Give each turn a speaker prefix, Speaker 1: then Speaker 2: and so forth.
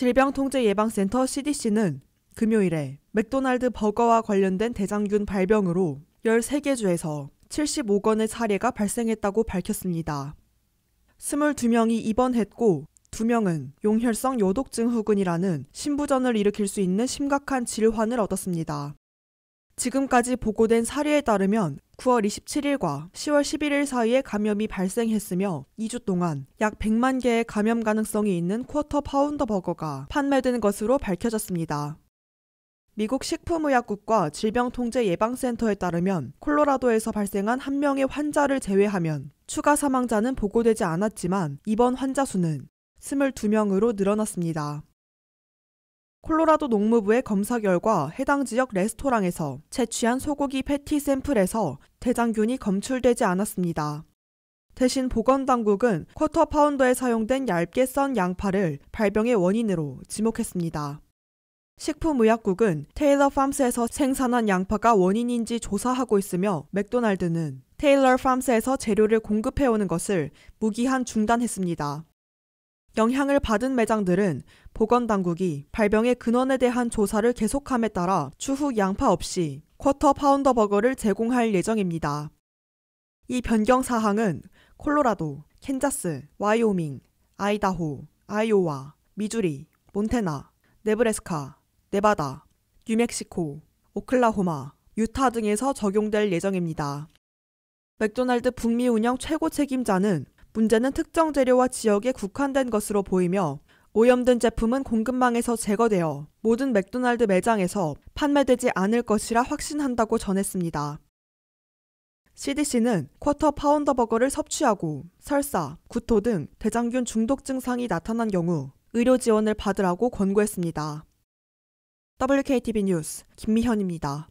Speaker 1: 질병통제예방센터 CDC는 금요일에 맥도날드 버거와 관련된 대장균 발병으로 13개 주에서 75건의 사례가 발생했다고 밝혔습니다. 22명이 입원했고 2명은 용혈성 요독증 후군이라는 신부전을 일으킬 수 있는 심각한 질환을 얻었습니다. 지금까지 보고된 사례에 따르면 9월 27일과 10월 11일 사이에 감염이 발생했으며 2주 동안 약 100만 개의 감염 가능성이 있는 쿼터 파운더 버거가 판매된 것으로 밝혀졌습니다. 미국 식품의약국과 질병통제예방센터에 따르면 콜로라도에서 발생한 한 명의 환자를 제외하면 추가 사망자는 보고되지 않았지만 이번 환자 수는 22명으로 늘어났습니다. 콜로라도 농무부의 검사 결과 해당 지역 레스토랑에서 채취한 소고기 패티 샘플에서 대장균이 검출되지 않았습니다. 대신 보건당국은 쿼터 파운더에 사용된 얇게 썬 양파를 발병의 원인으로 지목했습니다. 식품의약국은 테일러 팜스에서 생산한 양파가 원인인지 조사하고 있으며 맥도날드는 테일러 팜스에서 재료를 공급해오는 것을 무기한 중단했습니다. 영향을 받은 매장들은 보건당국이 발병의 근원에 대한 조사를 계속함에 따라 추후 양파 없이 쿼터 파운더 버거를 제공할 예정입니다. 이 변경 사항은 콜로라도, 캔자스, 와이오밍, 아이다호, 아이오와, 미주리, 몬테나, 네브래스카, 네바다, 뉴멕시코, 오클라호마, 유타 등에서 적용될 예정입니다. 맥도날드 북미 운영 최고 책임자는 문제는 특정 재료와 지역에 국한된 것으로 보이며 오염된 제품은 공급망에서 제거되어 모든 맥도날드 매장에서 판매되지 않을 것이라 확신한다고 전했습니다. CDC는 쿼터 파운더 버거를 섭취하고 설사, 구토 등 대장균 중독 증상이 나타난 경우 의료 지원을 받으라고 권고했습니다. WKTV 뉴스 김미현입니다.